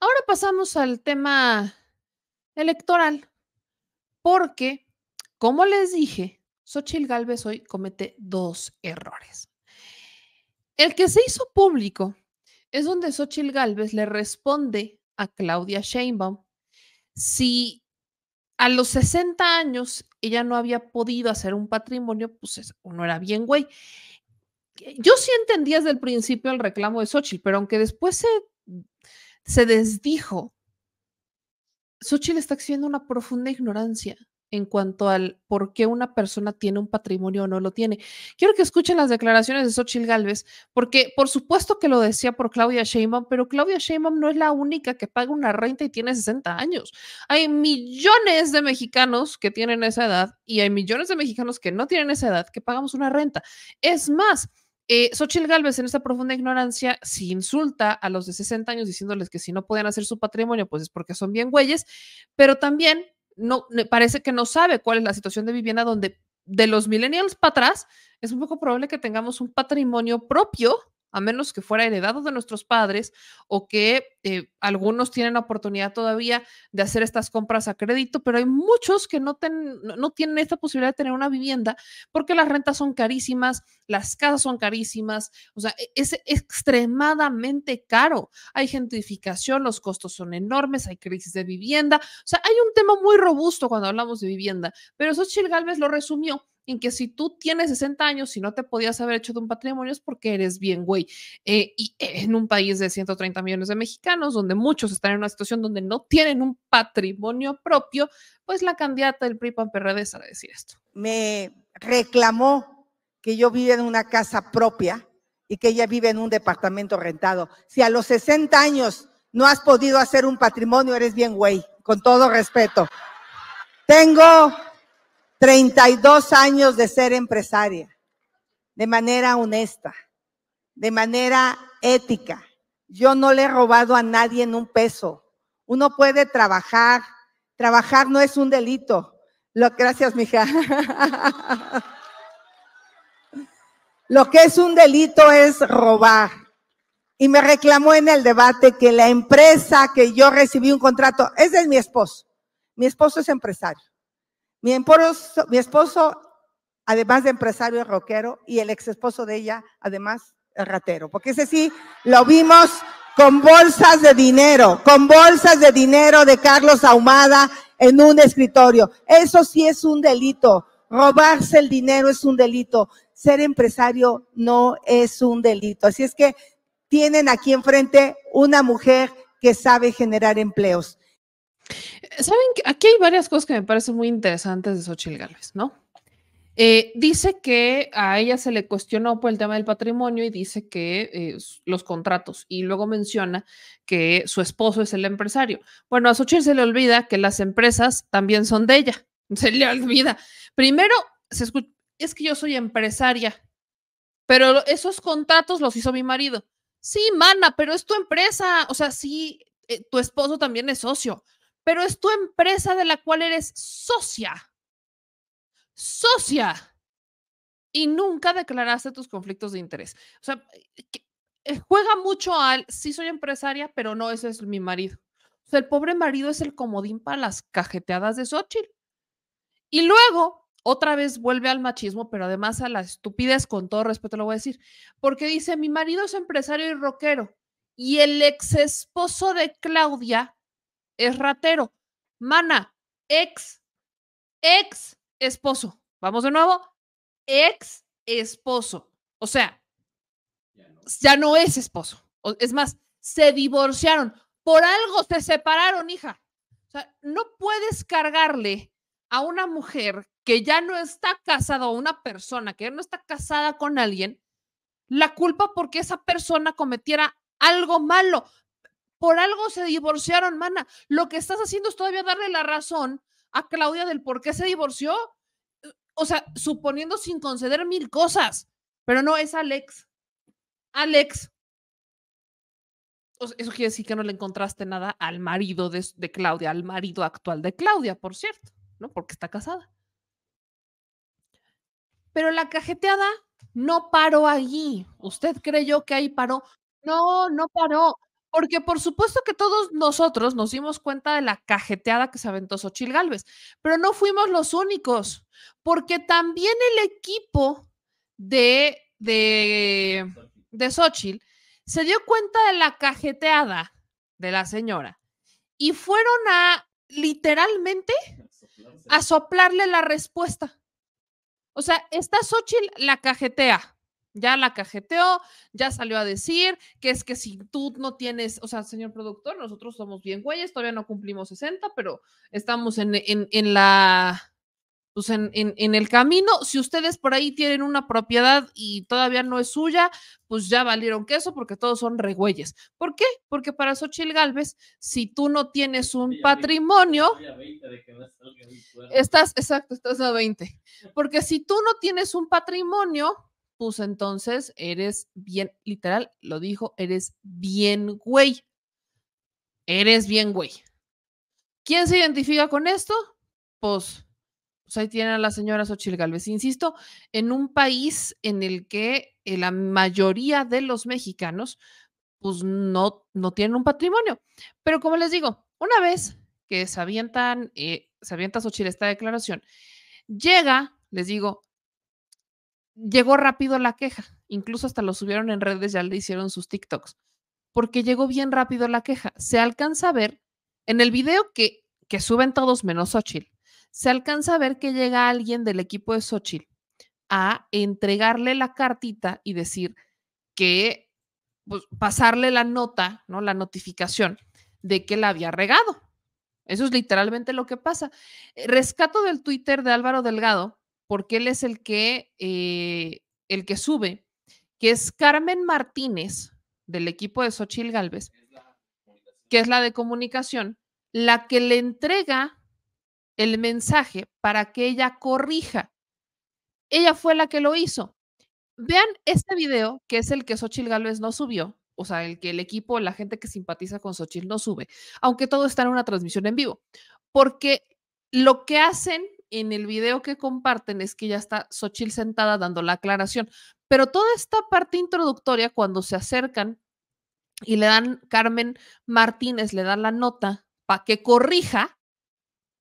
Ahora pasamos al tema electoral, porque, como les dije, Xochitl Galvez hoy comete dos errores. El que se hizo público es donde Xochitl Galvez le responde a Claudia Sheinbaum si a los 60 años ella no había podido hacer un patrimonio, pues uno era bien güey. Yo sí entendía desde el principio el reclamo de Xochitl, pero aunque después se se desdijo. Xochitl está exhibiendo una profunda ignorancia en cuanto al por qué una persona tiene un patrimonio o no lo tiene. Quiero que escuchen las declaraciones de Xochitl Galvez, porque por supuesto que lo decía por Claudia Sheinbaum, pero Claudia Sheinbaum no es la única que paga una renta y tiene 60 años. Hay millones de mexicanos que tienen esa edad y hay millones de mexicanos que no tienen esa edad que pagamos una renta. Es más, eh, Xochitl Galvez, en esta profunda ignorancia, si insulta a los de 60 años diciéndoles que si no pueden hacer su patrimonio, pues es porque son bien güeyes, pero también no, parece que no sabe cuál es la situación de vivienda donde de los millennials para atrás es un poco probable que tengamos un patrimonio propio a menos que fuera heredado de nuestros padres o que eh, algunos tienen la oportunidad todavía de hacer estas compras a crédito, pero hay muchos que no, tienen esta posibilidad de tener una vivienda porque las rentas son carísimas, las casas son carísimas, o sea, e, es extremadamente caro. Hay gentrificación, los costos son enormes, hay crisis de vivienda, o sea, hay un tema muy robusto cuando hablamos de vivienda, pero eso Galvez lo resumió en que si tú tienes 60 años y no te podías haber hecho de un patrimonio es porque eres bien güey. Eh, y en un país de 130 millones de mexicanos, donde muchos están en una situación donde no tienen un patrimonio propio, pues la candidata del PRI PAN PRD a decir esto. Me reclamó que yo vivo en una casa propia y que ella vive en un departamento rentado. Si a los 60 años no has podido hacer un patrimonio, eres bien güey, con todo respeto. Tengo 32 años de ser empresaria, de manera honesta, de manera ética. Yo no le he robado a nadie en un peso. Uno puede trabajar. Trabajar no es un delito. Lo, gracias, mija. Lo que es un delito es robar. Y me reclamó en el debate que la empresa que yo recibí un contrato, es de mi esposo. Mi esposo es empresario. Mi, esposo, mi esposo, además de empresario, es rockero y el ex esposo de ella, además, es ratero. Porque ese sí lo vimos con bolsas de dinero, con bolsas de dinero de Carlos Ahumada en un escritorio. Eso sí es un delito. Robarse el dinero es un delito. Ser empresario no es un delito. Así es que tienen aquí enfrente una mujer que sabe generar empleos. Saben que aquí hay varias cosas que me parecen muy interesantes de Xochitl Gálvez, ¿no? Eh, dice que a ella se le cuestionó por el tema del patrimonio y dice que eh, los contratos y luego menciona que su esposo es el empresario. Bueno, a Xochitl se le olvida que las empresas también son de ella. Se le olvida. Primero, se es que yo soy empresaria, pero esos contratos los hizo mi marido. Sí, mana, pero es tu empresa. O sea, sí, eh, tu esposo también es socio pero es tu empresa de la cual eres socia. Socia. Y nunca declaraste tus conflictos de interés. O sea, eh, eh, juega mucho al, sí soy empresaria, pero no, ese es mi marido. O sea, el pobre marido es el comodín para las cajeteadas de Xochitl. Y luego, otra vez vuelve al machismo, pero además a la estupidez, con todo respeto lo voy a decir, porque dice, mi marido es empresario y rockero, y el ex esposo de Claudia es ratero. Mana, ex, ex esposo. Vamos de nuevo, ex esposo. O sea, ya no, es esposo. Es más, se divorciaron. Por algo se separaron, hija. O sea, no puedes cargarle a una mujer que ya no está casada o una persona que ya no está casada con alguien la culpa porque esa persona cometiera algo malo. Por algo se divorciaron, mana. Lo que estás haciendo es todavía darle la razón a Claudia del por qué se divorció. Eh, o sea, suponiendo sin conceder mil cosas, pero no es Alex. Alex. eso quiere decir que no le encontraste nada al marido de, de Claudia, al marido actual de Claudia, por cierto, ¿no? Porque está casada. Pero la cajeteada no paró allí. Usted creyó que ahí paró. No, no paró. Porque por supuesto que todos nosotros nos dimos cuenta de la cajeteada que se aventó Xochil Gálvez, pero no fuimos los únicos, porque también el equipo de, de, de Xochitl se dio cuenta de la cajeteada de la señora y fueron a literalmente a soplarle la respuesta. O sea, esta Sochil la cajetea ya la cajeteó, ya salió a decir que es que si tú no tienes, o sea, señor productor, nosotros somos bien güeyes, todavía no cumplimos 60, pero estamos en, en, la, pues, en, el camino. Si ustedes por ahí tienen una propiedad y todavía no es suya, pues ya valieron queso porque todos son regüeyes. ¿Por qué? Porque para Xochil Galvez, si tú no tienes un patrimonio, estás, exacto, estás a 20. Porque si tú no tienes un patrimonio, pues entonces eres bien, literal, lo dijo, eres bien güey. Eres bien güey. ¿Quién se identifica con esto? Pues, pues ahí tiene a la señora Xochitl Galvez. Insisto, en un país en el que la mayoría de los mexicanos pues no, no tienen un patrimonio. Pero como les digo, una vez que se avientan, eh, se avienta Xochitl esta declaración, llega, les digo, llegó rápido la queja, incluso hasta lo subieron en redes, ya le hicieron sus TikToks, porque llegó bien rápido la queja. Se alcanza a ver en el video que, que suben todos menos Xochitl, se alcanza a ver que llega alguien del equipo de Xochitl a entregarle la cartita y decir que pues, pasarle la nota, ¿no? La notificación de que la había regado. Eso es literalmente lo que pasa. Eh, rescato del Twitter de Álvaro Delgado, porque él es el que, eh, el que sube, que es Carmen Martínez, del equipo de Sochil Galvez, que es la de comunicación, la que le entrega el mensaje para que ella corrija. Ella fue la que lo hizo. Vean este video, que es el que Sochil Galvez no subió, o sea, el que el equipo, la gente que simpatiza con Sochil no sube, aunque todo está en una transmisión en vivo, porque lo que hacen en el video que comparten es que ya está Xochitl sentada dando la aclaración, pero toda esta parte introductoria, cuando se acercan y le dan, Carmen Martínez le da la nota para que corrija,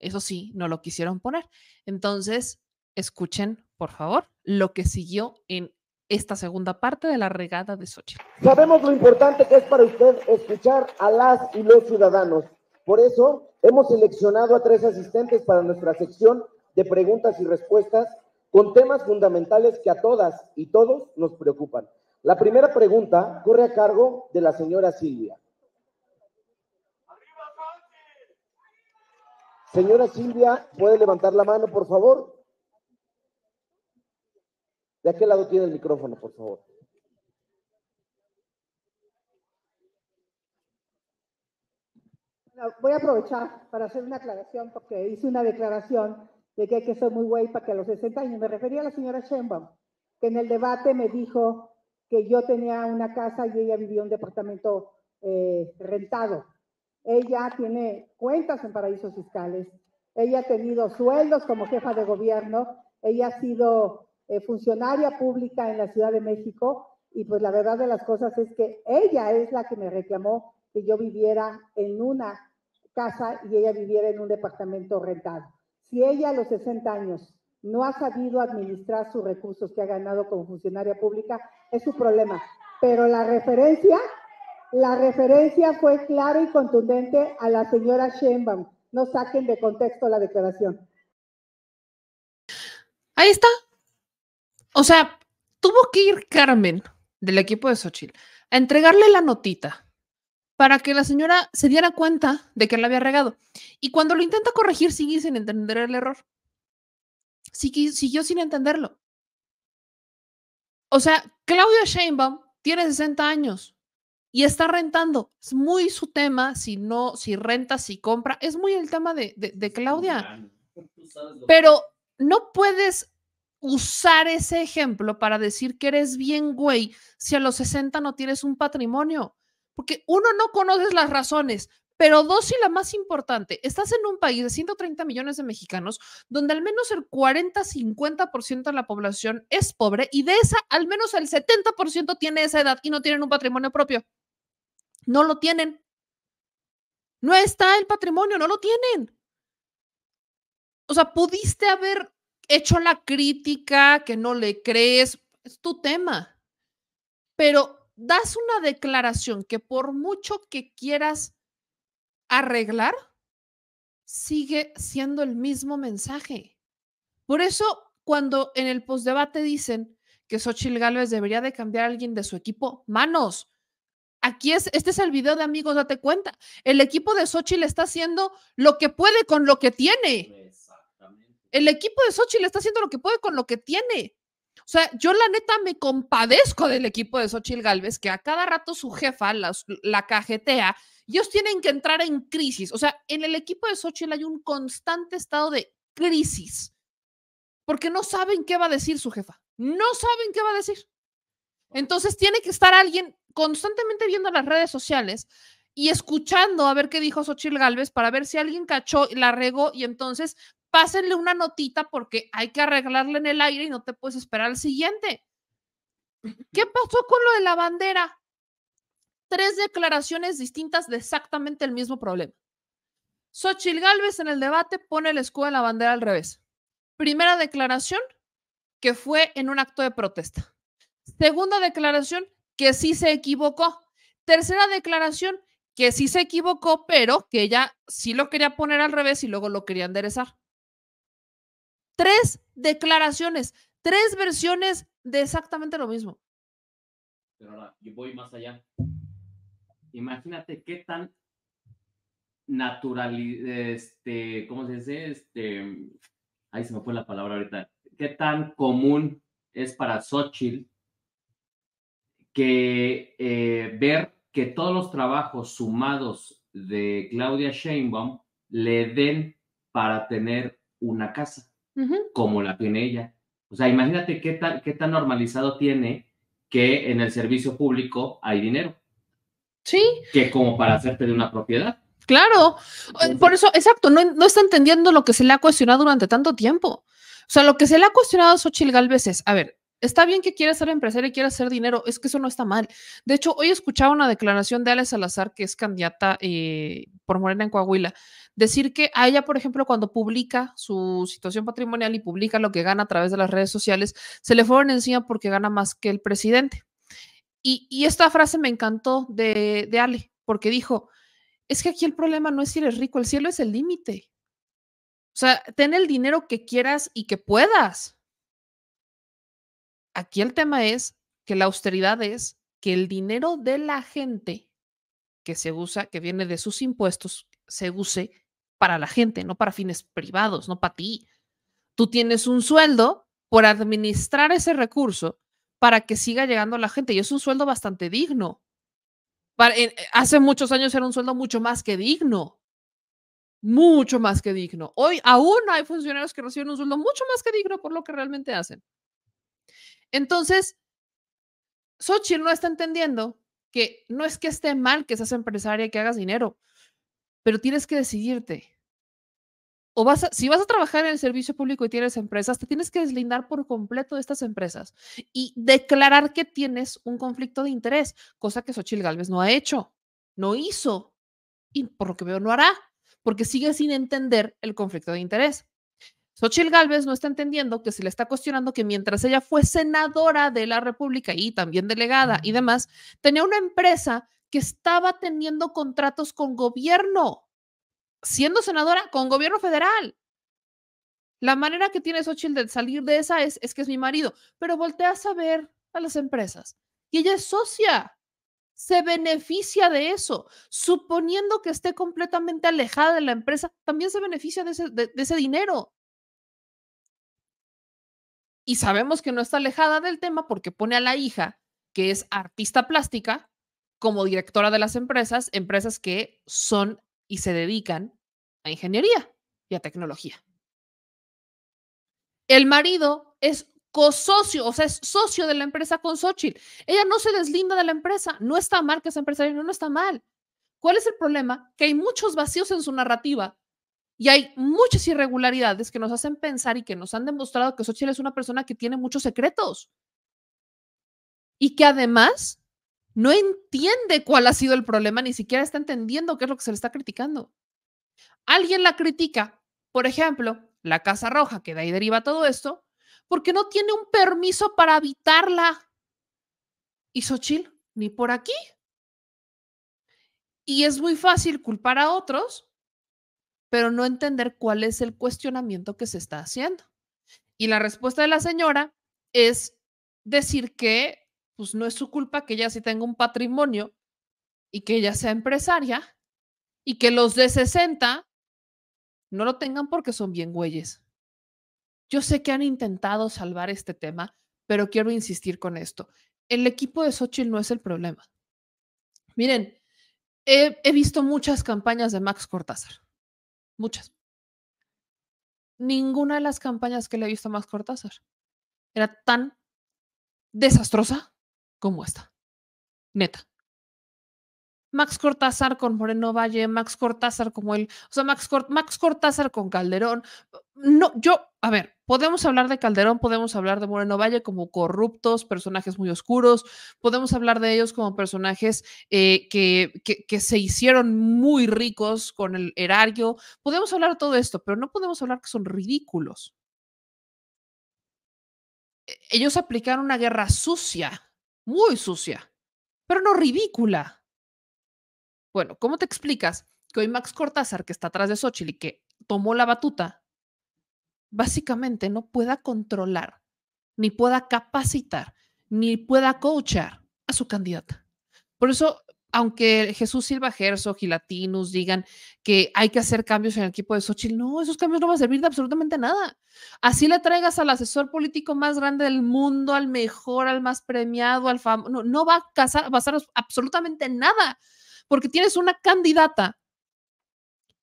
eso sí, no lo quisieron poner. Entonces, escuchen, por favor, lo que siguió en esta segunda parte de la regada de Xochitl. Sabemos lo importante que es para usted escuchar a las y los ciudadanos. Por eso hemos seleccionado a tres asistentes para nuestra sección de preguntas y respuestas con temas fundamentales que a todas y todos nos preocupan. La primera pregunta corre a cargo de la señora Silvia. Señora Silvia, ¿puede levantar la mano, por favor? ¿De qué lado tiene el micrófono, por favor? Voy a aprovechar para hacer una aclaración porque hice una declaración de que hay que muy güey para que a los 60 años, me refería a la señora Sheinbaum, que en el debate me dijo que yo tenía una casa y ella vivía en un departamento eh, rentado. Ella tiene cuentas en paraísos fiscales, ella ha tenido sueldos como jefa de gobierno, ella ha sido eh, funcionaria pública en la Ciudad de México y pues la verdad de las cosas es que ella es la que me reclamó que yo viviera en una casa y ella viviera en un departamento rentado. Si ella a los 60 años no ha sabido administrar sus recursos que ha ganado como funcionaria pública, es su problema. Pero la referencia, la referencia fue clara y contundente a la señora Sheinbaum. No saquen de contexto la declaración. Ahí está. O sea, tuvo que ir Carmen del equipo de Xochitl a entregarle la notita para que la señora se diera cuenta de que la había regado. Y cuando lo intenta corregir, sigue sin entender el error. siguió sin entenderlo. O sea, Claudia Sheinbaum tiene 60 años y está rentando. Es muy su tema, si no, si renta, si compra. Es muy el tema de, de Claudia. Pero no puedes usar ese ejemplo para decir que eres bien güey si a los 60 no tienes un patrimonio. Porque uno no conoces las razones, pero dos, y la más importante, estás en un país de 130 millones de mexicanos donde al menos el 40-50% de la población es pobre y de esa al menos el 70% tiene esa edad y no tienen un patrimonio propio. No lo tienen. No está el patrimonio, no lo tienen. O sea, pudiste haber hecho la crítica que no le crees, es tu tema. Pero das una declaración que por mucho que quieras arreglar, sigue siendo el mismo mensaje. Por eso, cuando en el postdebate dicen que Xochitl Gálvez debería de cambiar a alguien de su equipo, manos, aquí es, este es el video de amigos, date cuenta. El equipo de Xochitl está haciendo lo que puede con lo que tiene. El equipo de Xochitl está haciendo lo que puede con lo que tiene. O sea, yo la neta me compadezco del equipo de Xochitl Galvez, que a cada rato su jefa la cajetea. Ellos tienen que entrar en crisis. O sea, en el equipo de Xochitl hay un constante estado de crisis, porque no saben qué va a decir su jefa. No saben qué va a decir. Entonces tiene que estar alguien constantemente viendo las redes sociales y escuchando a ver qué dijo Xochitl Galvez para ver si alguien cachó, la regó y entonces pásenle una notita porque hay que arreglarle en el aire y no te puedes esperar al siguiente. ¿Qué pasó con lo de la bandera? Tres declaraciones distintas de exactamente el mismo problema. Xochil Gálvez en el debate pone el escudo de la bandera al revés. Primera declaración, que fue en un acto de protesta. Segunda declaración, que sí se equivocó. Tercera declaración, que sí se equivocó, pero que ella sí lo quería poner al revés y luego lo quería enderezar tres declaraciones, tres versiones de exactamente lo mismo. Pero ahora, yo voy más allá. Imagínate qué tan natural, este, ¿cómo se dice? Este, ahí se me fue la palabra ahorita. ¿Qué tan común es para Xochitl que eh, ver que todos los trabajos sumados de Claudia Sheinbaum le den para tener una casa? como la tiene ella. O sea, imagínate qué tan, qué tan normalizado tiene que en el servicio público hay dinero. Sí. Que como para hacerte de una propiedad. Claro, eh, por eso, exacto, no, está entendiendo lo que se le ha cuestionado durante tanto tiempo. O sea, lo que se le ha cuestionado a Xochitl Galvez es, a ver, está bien que quiera ser empresario y quiera hacer dinero, es que eso no está mal. De hecho, hoy escuchaba una declaración de Alex Salazar, que es candidata eh, por Morena en Coahuila, decir que a ella, por ejemplo, cuando publica su situación patrimonial y publica lo que gana a través de las redes sociales, se le fueron encima porque gana más que el presidente. Y, esta frase me encantó de, de Ale, porque dijo, es que aquí el problema no es si eres rico, el cielo es el límite. O sea, ten el dinero que quieras y que puedas. Aquí el tema es que la austeridad es que el dinero de la gente que se usa, que viene de sus impuestos, se use para la gente, no para fines privados, no para ti. Tú tienes un sueldo por administrar ese recurso para que siga llegando a la gente y es un sueldo bastante digno. Eh, hace muchos años era un sueldo mucho más que digno, mucho más que digno. Hoy aún hay funcionarios que reciben un sueldo mucho más que digno por lo que realmente hacen. Entonces, Sochi no está entendiendo que no es que esté mal que seas empresaria y que hagas dinero, pero tienes que decidirte. O vas si vas a trabajar en el servicio público y tienes empresas, te tienes que deslindar por completo de estas empresas y declarar que tienes un conflicto de interés, cosa que Xochitl Galvez no ha hecho, no hizo y por lo que veo no hará, porque sigue sin entender el conflicto de interés. Xochitl Gálvez no está entendiendo que se le está cuestionando que mientras ella fue senadora de la República y también delegada y demás, tenía una empresa estaba teniendo contratos con gobierno, siendo senadora, con gobierno federal. La manera que tiene Xochitl de salir de esa es, es que es mi marido, pero voltea a saber a las empresas y ella es socia, se beneficia de eso, suponiendo que esté completamente alejada de la empresa, también se beneficia de ese, de ese dinero. Y sabemos que no está alejada del tema porque pone a la hija, que es artista plástica, como directora de las empresas, empresas que son y se dedican a ingeniería y a tecnología. El marido es socio, o sea, es socio de la empresa con Xochitl. Ella no se deslinda de la empresa. No está mal que sea empresaria, no, no está mal. ¿Cuál es el problema? Que hay muchos vacíos en su narrativa y hay muchas irregularidades que nos hacen pensar y que nos han demostrado que Xochitl es una persona que tiene muchos secretos y que además no entiende cuál ha sido el problema, ni siquiera está entendiendo qué es lo que se le está criticando. Alguien la critica, por ejemplo, la Casa Roja, que de ahí deriva todo esto, porque no tiene un permiso para habitarla. Y ni por aquí. Y es muy fácil culpar a otros, pero no entender cuál es el cuestionamiento que se está haciendo. Y la respuesta de la señora es decir que pues no es su culpa que ella sí tenga un patrimonio y que ella sea empresaria y que los de 60 no lo tengan porque son bien güeyes. Yo sé que han intentado salvar este tema, pero quiero insistir con esto. El equipo de Xochitl no es el problema. Miren, he, visto muchas campañas de Max Cortázar. Muchas. Ninguna de las campañas que le he visto a Max Cortázar era tan desastrosa como está, Neta. Max Cortázar con Moreno Valle, Max Cortázar como él, o sea, Max, Max Cortázar con Calderón. No, yo, a ver, podemos hablar de Calderón, podemos hablar de Moreno Valle como corruptos, personajes muy oscuros, podemos hablar de ellos como personajes eh, que, que, que, se hicieron muy ricos con el erario, podemos hablar de todo esto, pero no podemos hablar que son ridículos. E, ellos aplicaron una guerra sucia muy sucia, pero no ridícula. Bueno, ¿cómo te explicas que hoy Max Cortázar, que está atrás de Xochitl y que tomó la batuta, básicamente no pueda controlar, ni pueda capacitar, ni pueda coachar a su candidata? Por eso aunque Jesús Silva Herzog Gilatinus digan que hay que hacer cambios en el equipo de Xochitl, no, esos cambios no van a servir de absolutamente nada. Así le traigas al asesor político más grande del mundo, al mejor, al más premiado, al famoso, no, va a casar, pasar absolutamente nada, porque tienes una candidata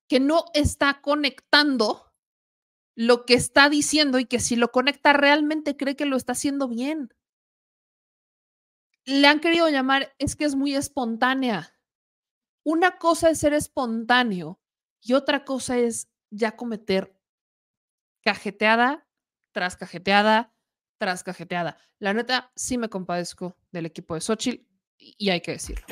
que no está conectando lo que está diciendo y que si lo conecta realmente cree que lo está haciendo bien le han querido llamar es que es muy espontánea. Una cosa es ser espontáneo y otra cosa es ya cometer cajeteada tras cajeteada tras cajeteada. La neta, sí me compadezco del equipo de Xochitl y hay que decirlo.